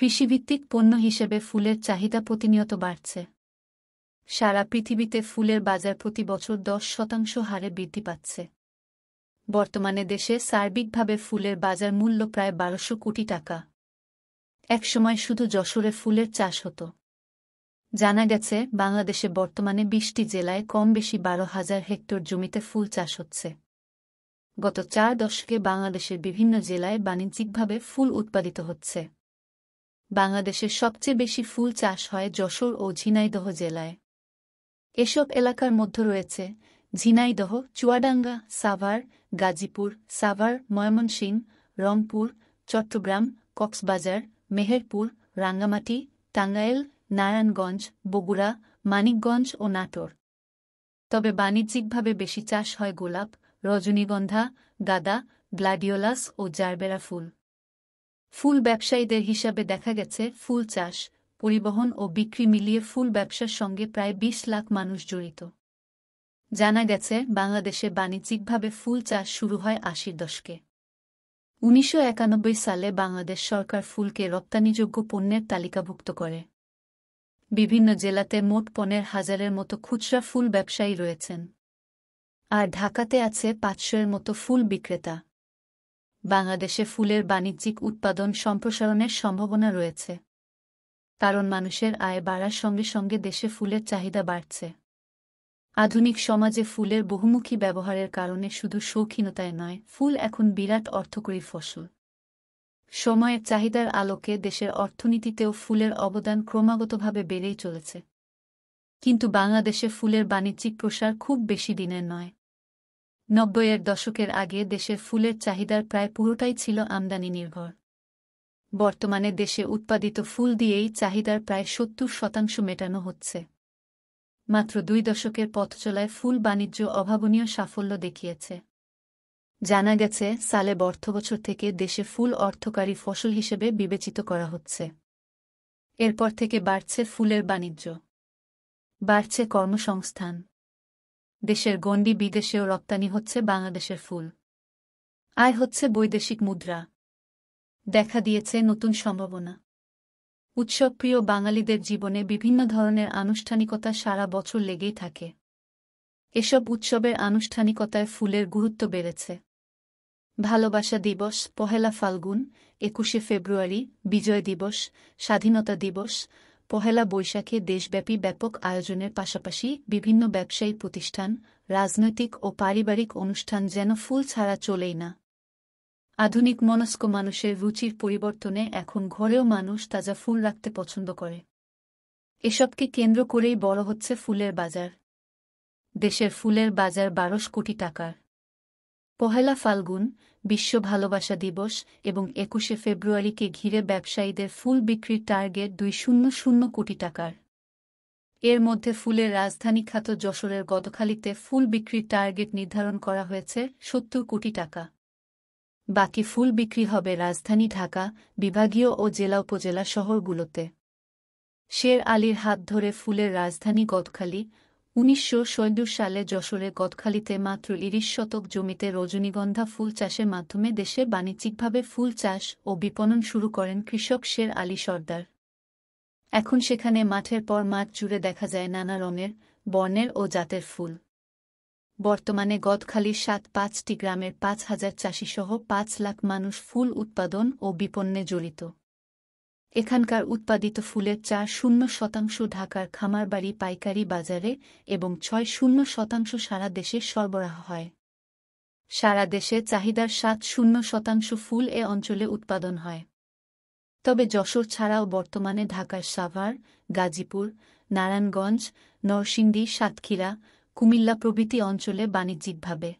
কৃষিভিত্তিক পণ্য হিসেবে ফুলের চাহিদা প্রতিনিয়ত বাড়ছে সারা পৃথিবীতে ফুলের বাজার প্রতি বছর দশ শতাংশ হারে বৃদ্ধি পাচ্ছে বর্তমানে দেশে সার্বিকভাবে ফুলের বাজার মূল্য প্রায় বারোশো কোটি টাকা একসময় শুধু যশোরে ফুলের চাষ হতো জানা গেছে বাংলাদেশে বর্তমানে বিশটি জেলায় কম বেশি বারো হাজার হেক্টর জমিতে ফুল চাষ হচ্ছে গত চার দশকে বাংলাদেশের বিভিন্ন জেলায় বাণিজ্যিকভাবে ফুল উৎপাদিত হচ্ছে বাংলাদেশের সবচেয়ে বেশি ফুল চাষ হয় যশোর ও ঝিনাইদহ জেলায় এসব এলাকার মধ্যে রয়েছে ঝিনাইদহ চুয়াডাঙ্গা সাভার গাজীপুর সাভার ময়মনসিং রংপুর চট্টগ্রাম কক্সবাজার মেহেরপুর রাঙ্গামাটি টাঙ্গাইল নারায়ণগঞ্জ বগুড়া মানিকগঞ্জ ও নাটোর তবে বাণিজ্যিকভাবে বেশি চাষ হয় গোলাপ রজনীগন্ধা গাদা গ্লাডিওলাস ও জারবেরা ফুল ফুল ব্যবসায়ীদের হিসাবে দেখা গেছে ফুল চাষ পরিবহন ও বিক্রি মিলিয়ে ফুল ব্যবসার সঙ্গে প্রায় ২০ লাখ মানুষ জড়িত জানা গেছে বাংলাদেশে বাণিজ্যিকভাবে ফুল চাষ শুরু হয় আশির দশকে উনিশশো সালে বাংলাদেশ সরকার ফুলকে রপ্তানিযোগ্য পণ্যের তালিকাভুক্ত করে বিভিন্ন জেলাতে মোট পনের হাজারের মতো খুচরা ফুল ব্যবসায়ী রয়েছেন আর ঢাকাতে আছে পাঁচশোর মতো ফুল বিক্রেতা বাংলাদেশে ফুলের বাণিজ্যিক উৎপাদন সম্প্রসারণের সম্ভাবনা রয়েছে কারণ মানুষের আয় বাড়ার সঙ্গে সঙ্গে দেশে ফুলের চাহিদা বাড়ছে আধুনিক সমাজে ফুলের বহুমুখী ব্যবহারের কারণে শুধু শৌখিনতায় নয় ফুল এখন বিরাট অর্থকরী ফসল সময়ের চাহিদার আলোকে দেশের অর্থনীতিতেও ফুলের অবদান ক্রমাগতভাবে বেড়েই চলেছে কিন্তু বাংলাদেশে ফুলের বাণিজ্যিক প্রসার খুব বেশি দিনের নয় নব্বইয়ের দশকের আগে দেশের ফুলের চাহিদার প্রায় পুরোটাই ছিল আমদানি নির্ভর বর্তমানে দেশে উৎপাদিত ফুল দিয়েই চাহিদার প্রায় সত্তর শতাংশ মেটানো হচ্ছে মাত্র দুই দশকের পথচলায় ফুল বাণিজ্য অভাবনীয় সাফল্য দেখিয়েছে জানা গেছে সালে অর্থবছর থেকে দেশে ফুল অর্থকারী ফসল হিসেবে বিবেচিত করা হচ্ছে এরপর থেকে বাড়ছে ফুলের বাণিজ্য বাড়ছে কর্মসংস্থান দেশের গণ্ডি বিদেশেও রপ্তানি হচ্ছে বাংলাদেশের ফুল আয় হচ্ছে বৈদেশিক মুদ্রা দেখা দিয়েছে নতুন সম্ভাবনা উৎসবপ্রিয় বাঙালিদের জীবনে বিভিন্ন ধরনের আনুষ্ঠানিকতা সারা বছর লেগেই থাকে এসব উৎসবের আনুষ্ঠানিকতায় ফুলের গুরুত্ব বেড়েছে ভালোবাসা দিবস পহেলা ফাল্গুন একুশে ফেব্রুয়ারি বিজয় দিবস স্বাধীনতা দিবস পহেলা বৈশাখে দেশব্যাপী ব্যাপক আয়োজনের পাশাপাশি বিভিন্ন ব্যবসায়ী প্রতিষ্ঠান রাজনৈতিক ও পারিবারিক অনুষ্ঠান যেন ফুল ছাড়া চলেই না আধুনিক মনস্ক মানুষের রুচির পরিবর্তনে এখন ঘরেও মানুষ তাজা ফুল রাখতে পছন্দ করে এসবকে কেন্দ্র করেই বড় হচ্ছে ফুলের বাজার দেশের ফুলের বাজার বারোশ কোটি টাকার পহেলা ফাল্গুন বিশ্ব ভালোবাসা দিবস এবং একুশে ফেব্রুয়ারিকে ঘিরে ব্যবসায়ীদের ফুল বিক্রির টার্গেট দুই শূন্য শূন্য কোটি টাকার এর মধ্যে ফুলের রাজধানী খ্যাত যশোরের গতখালিতে ফুল বিক্রির টার্গেট নির্ধারণ করা হয়েছে সত্তর কোটি টাকা বাকি ফুল বিক্রি হবে রাজধানী ঢাকা বিভাগীয় ও জেলা উপজেলা শহরগুলোতে শের আলীর হাত ধরে ফুলের রাজধানী গতখালি উনিশশো সালে যশোরের গদখালিতে মাত্র ইরিশ শতক জমিতে রজনীগন্ধা ফুল চাষের মাধ্যমে দেশে বাণিজ্যিকভাবে ফুল চাষ ও বিপণন শুরু করেন কৃষক শের আলী সর্দার এখন সেখানে মাঠের পর মাঠ জুড়ে দেখা যায় নানা রঙের বর্ণের ও জাতের ফুল বর্তমানে গদখালির সাত পাঁচটি গ্রামের পাঁচ হাজার চাষিসহ পাঁচ লাখ মানুষ ফুল উৎপাদন ও বিপণ্যে জড়িত এখানকার উৎপাদিত ফুলের চার শূন্য শতাংশ ঢাকার খামারবাড়ি পাইকারি বাজারে এবং ছয় শূন্য শতাংশ সারা দেশে সরবরাহ হয় সারা দেশে চাহিদার সাত শূন্য শতাংশ ফুল এ অঞ্চলে উৎপাদন হয় তবে যশোর ছাড়াও বর্তমানে ঢাকার সাভার গাজীপুর নারায়ণগঞ্জ নরসিংদী সাতক্ষীরা কুমিল্লা প্রভৃতি অঞ্চলে বাণিজ্যিকভাবে